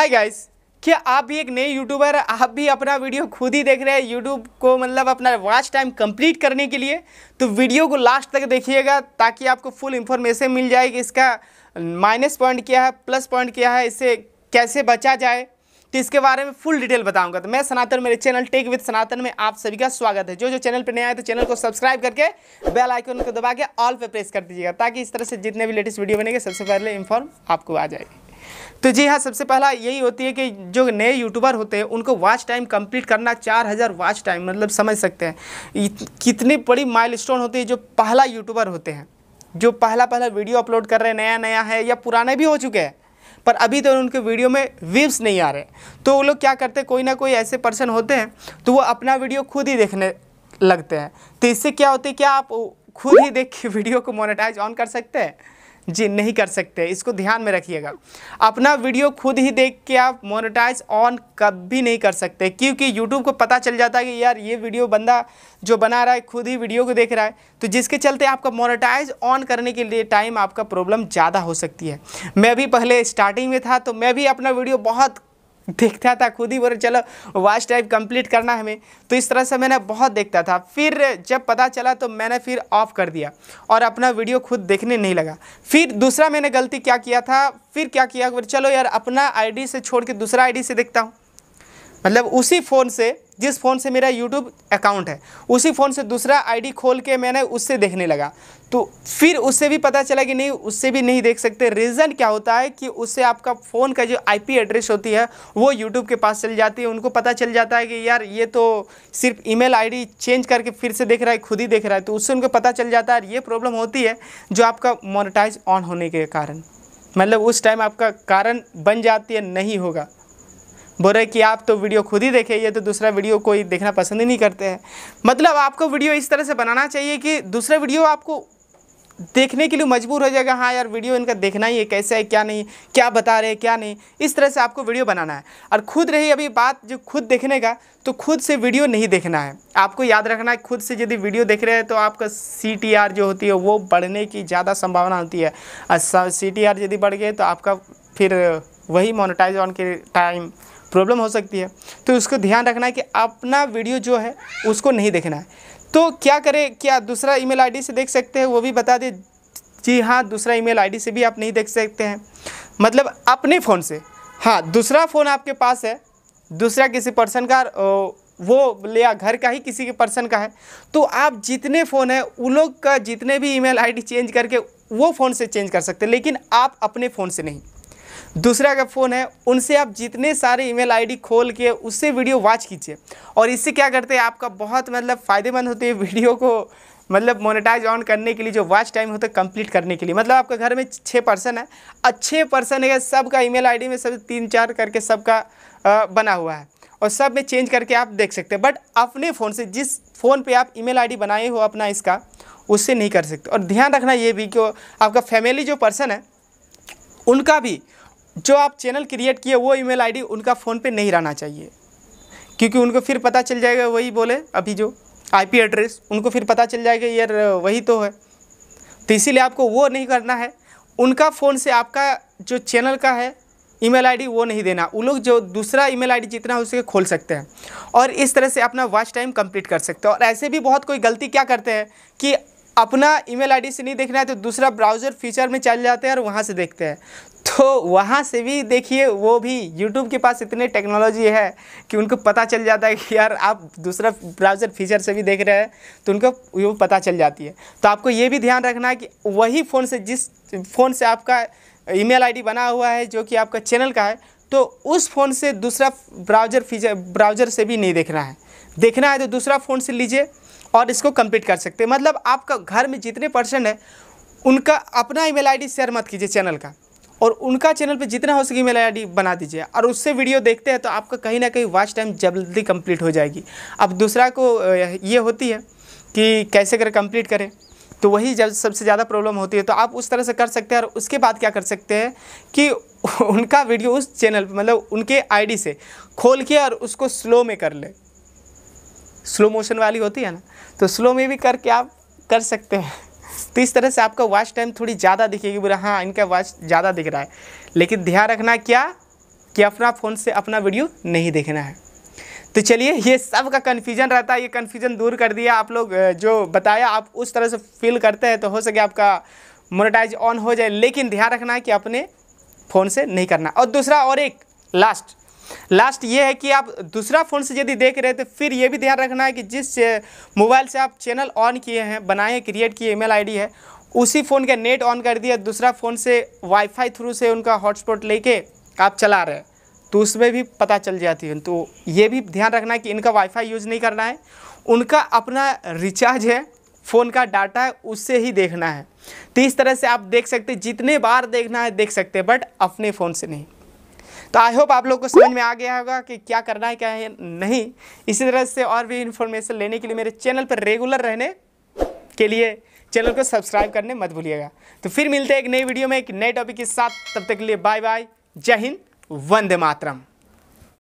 hi guys क्या आप भी एक नए यूट्यूबर आप भी अपना वीडियो खुद ही देख रहे हैं यूट्यूब को मतलब अपना वॉच टाइम कंप्लीट करने के लिए तो वीडियो को लास्ट तक देखिएगा ताकि आपको फुल इन्फॉर्मेशन मिल जाए कि इसका माइनस पॉइंट क्या है प्लस पॉइंट क्या है इससे कैसे बचा जाए तो इसके बारे में फुल डिटेल बताऊंगा तो मैं सनातन मेरे चैनल टेक विद सनातन में आप सभी का स्वागत है जो जो चैनल पर नया आए तो चैनल को सब्सक्राइब करके बेल आइकन को दबा के ऑल पे प्रेस कर दीजिएगा ताकि इस तरह से जितने भी लेटेस्ट वीडियो बनेंगे सबसे पहले इन्फॉर्म आपको आ जाएगी तो जी हाँ सबसे पहला यही होती है कि जो नए यूट्यूबर होते हैं उनको वॉच टाइम कंप्लीट करना चार हज़ार वॉच टाइम मतलब समझ सकते हैं कितनी बड़ी माइलस्टोन होती है जो पहला यूट्यूबर होते हैं जो पहला पहला वीडियो अपलोड कर रहे हैं नया नया है या पुराने भी हो चुके हैं पर अभी तो उनके वीडियो में व्यूज़ नहीं आ रहे तो वो लोग क्या करते हैं कोई ना कोई ऐसे पर्सन होते हैं तो वो अपना वीडियो खुद ही देखने लगते हैं तो इससे क्या होती है क्या आप खुद ही देख के वीडियो को मोनेटाइज ऑन कर सकते हैं जी नहीं कर सकते इसको ध्यान में रखिएगा अपना वीडियो खुद ही देख के आप मोनेटाइज ऑन कभी नहीं कर सकते क्योंकि यूट्यूब को पता चल जाता है कि यार ये वीडियो बंदा जो बना रहा है खुद ही वीडियो को देख रहा है तो जिसके चलते आपका मोनेटाइज ऑन करने के लिए टाइम आपका प्रॉब्लम ज़्यादा हो सकती है मैं भी पहले स्टार्टिंग में था तो मैं भी अपना वीडियो बहुत देखता था खुद ही बोले चलो वाच टाइप कंप्लीट करना हमें तो इस तरह से मैंने बहुत देखता था फिर जब पता चला तो मैंने फिर ऑफ़ कर दिया और अपना वीडियो खुद देखने नहीं लगा फिर दूसरा मैंने गलती क्या किया था फिर क्या किया चलो यार अपना आईडी से छोड़ के दूसरा आईडी से देखता हूँ मतलब उसी फ़ोन से जिस फ़ोन से मेरा यूट्यूब अकाउंट है उसी फ़ोन से दूसरा आईडी खोल के मैंने उससे देखने लगा तो फिर उससे भी पता चला कि नहीं उससे भी नहीं देख सकते रीज़न क्या होता है कि उससे आपका फ़ोन का जो आईपी एड्रेस होती है वो यूट्यूब के पास चल जाती है उनको पता चल जाता है कि यार ये तो सिर्फ ई मेल चेंज करके फिर से देख रहा है खुद ही देख रहा है तो उससे उनको पता चल जाता है ये प्रॉब्लम होती है जो आपका मोनिटाइज ऑन होने के कारण मतलब उस टाइम आपका कारण बन जाती है नहीं होगा रहे कि आप तो वीडियो खुद ही देखे ये तो दूसरा वीडियो कोई देखना पसंद ही नहीं करते हैं मतलब आपको वीडियो इस तरह से बनाना चाहिए कि दूसरा वीडियो आपको देखने के लिए मजबूर हो जाएगा हाँ यार वीडियो इनका देखना ही है कैसा है क्या नहीं क्या बता रहे हैं क्या नहीं इस तरह से आपको वीडियो बनाना है और खुद रही अभी बात जो खुद देखने का तो खुद से वीडियो नहीं देखना है आपको याद रखना है खुद से यदि वीडियो देख रहे हैं तो आपका सी जो होती है वो बढ़ने की ज़्यादा संभावना होती है सी सी यदि बढ़ गए तो आपका फिर वही मोनोटाइज ऑन के टाइम प्रॉब्लम हो सकती है तो उसको ध्यान रखना है कि अपना वीडियो जो है उसको नहीं देखना है तो क्या करें क्या दूसरा ईमेल आईडी से देख सकते हैं वो भी बता दें जी हाँ दूसरा ईमेल आईडी से भी आप नहीं देख सकते हैं मतलब अपने फ़ोन से हाँ दूसरा फ़ोन आपके पास है दूसरा किसी पर्सन का वो लिया घर का ही किसी के पर्सन का है तो आप जितने फ़ोन है उन लोग का जितने भी ईमेल आईडी चेंज करके वो फ़ोन से चेंज कर सकते हैं लेकिन आप अपने फ़ोन से नहीं दूसरा का फ़ोन है उनसे आप जितने सारे ईमेल आईडी खोल के उससे वीडियो वॉच कीजिए और इससे क्या करते हैं आपका बहुत मतलब फ़ायदेमंद होते हैं वीडियो को मतलब मोनेटाइज ऑन करने के लिए जो वॉच टाइम होता है कंप्लीट करने के लिए मतलब आपके घर में छः पर्सन है अच्छे पर्सन है सबका ई मेल में सब तीन चार करके सबका बना हुआ है और सब में चेंज करके आप देख सकते हैं बट अपने फ़ोन से जिस फ़ोन पे आप ईमेल आईडी बनाए हो अपना इसका उससे नहीं कर सकते और ध्यान रखना ये भी कि आपका फैमिली जो पर्सन है उनका भी जो आप चैनल क्रिएट किए वो ईमेल आईडी उनका फ़ोन पे नहीं रहना चाहिए क्योंकि उनको फिर पता चल जाएगा वही बोले अभी जो आईपी एड्रेस उनको फिर पता चल जाएगा यार वही तो है तो इसीलिए आपको वो नहीं करना है उनका फ़ोन से आपका जो चैनल का है ईमेल आईडी वो नहीं देना वो लोग जो दूसरा ईमेल आईडी जितना है उसे खोल सकते हैं और इस तरह से अपना वॉच टाइम कंप्लीट कर सकते हैं और ऐसे भी बहुत कोई गलती क्या करते हैं कि अपना ईमेल आईडी से नहीं देखना है तो दूसरा ब्राउज़र फीचर में चल जाते हैं और वहाँ से देखते हैं तो वहाँ से भी देखिए वो भी यूट्यूब के पास इतने टेक्नोलॉजी है कि उनको पता चल जाता है कि यार आप दूसरा ब्राउज़र फीचर से भी देख रहे हैं तो उनको वो पता चल जाती है तो आपको ये भी ध्यान रखना है कि वही फ़ोन से जिस फ़ोन से आपका ईमेल आईडी बना हुआ है जो कि आपका चैनल का है तो उस फ़ोन से दूसरा ब्राउज़र फीचर ब्राउज़र से भी नहीं देखना है देखना है तो दूसरा फ़ोन से लीजिए और इसको कम्प्लीट कर सकते मतलब आपका घर में जितने पर्सन है उनका अपना ईमेल आईडी शेयर मत कीजिए चैनल का और उनका चैनल पे जितना हो सके ईमेल आईडी बना दीजिए और उससे वीडियो देखते हैं तो आपका कहीं ना कहीं वाच टाइम जल्दी कंप्लीट हो जाएगी अब दूसरा को ये होती है कि कैसे करें कंप्लीट करें तो वही जब सबसे ज़्यादा प्रॉब्लम होती है तो आप उस तरह से कर सकते हैं और उसके बाद क्या कर सकते हैं कि उनका वीडियो उस चैनल पर मतलब उनके आई से खोल के और उसको स्लो में कर ले स्लो मोशन वाली होती है ना तो स्लो में भी करके आप कर सकते हैं तो इस तरह से आपका वॉच टाइम थोड़ी ज़्यादा दिखेगी बोला हाँ इनका वॉच ज़्यादा दिख रहा है लेकिन ध्यान रखना क्या कि अपना फ़ोन से अपना वीडियो नहीं देखना है तो चलिए ये सब का कन्फ्यूजन रहता है ये कन्फ्यूजन दूर कर दिया आप लोग जो बताया आप उस तरह से फील करते हैं तो हो सके आपका मोनेटाइज ऑन हो जाए लेकिन ध्यान रखना है कि अपने फ़ोन से नहीं करना और दूसरा और एक लास्ट लास्ट ये है कि आप दूसरा फ़ोन से यदि देख रहे तो फिर ये भी ध्यान रखना है कि जिस मोबाइल से आप चैनल ऑन किए हैं बनाए क्रिएट किए ईमेल आईडी है उसी फ़ोन का नेट ऑन कर दिया दूसरा फ़ोन से वाईफाई थ्रू से उनका हॉटस्पॉट लेके आप चला रहे हैं तो उसमें भी पता चल जाती है तो ये भी ध्यान रखना है कि इनका वाईफाई यूज़ नहीं करना है उनका अपना रिचार्ज है फ़ोन का डाटा है उससे ही देखना है तो इस तरह से आप देख सकते जितने बार देखना है देख सकते बट अपने फ़ोन से नहीं तो आई होप आप लोग को समझ में आ गया होगा कि क्या करना है क्या है नहीं इसी तरह से और भी इन्फॉर्मेशन लेने के लिए मेरे चैनल पर रेगुलर रहने के लिए चैनल को सब्सक्राइब करने मत भूलिएगा तो फिर मिलते हैं एक नई वीडियो में एक नए टॉपिक के साथ तब तक के लिए बाय बाय जय हिंद वंदे मातरम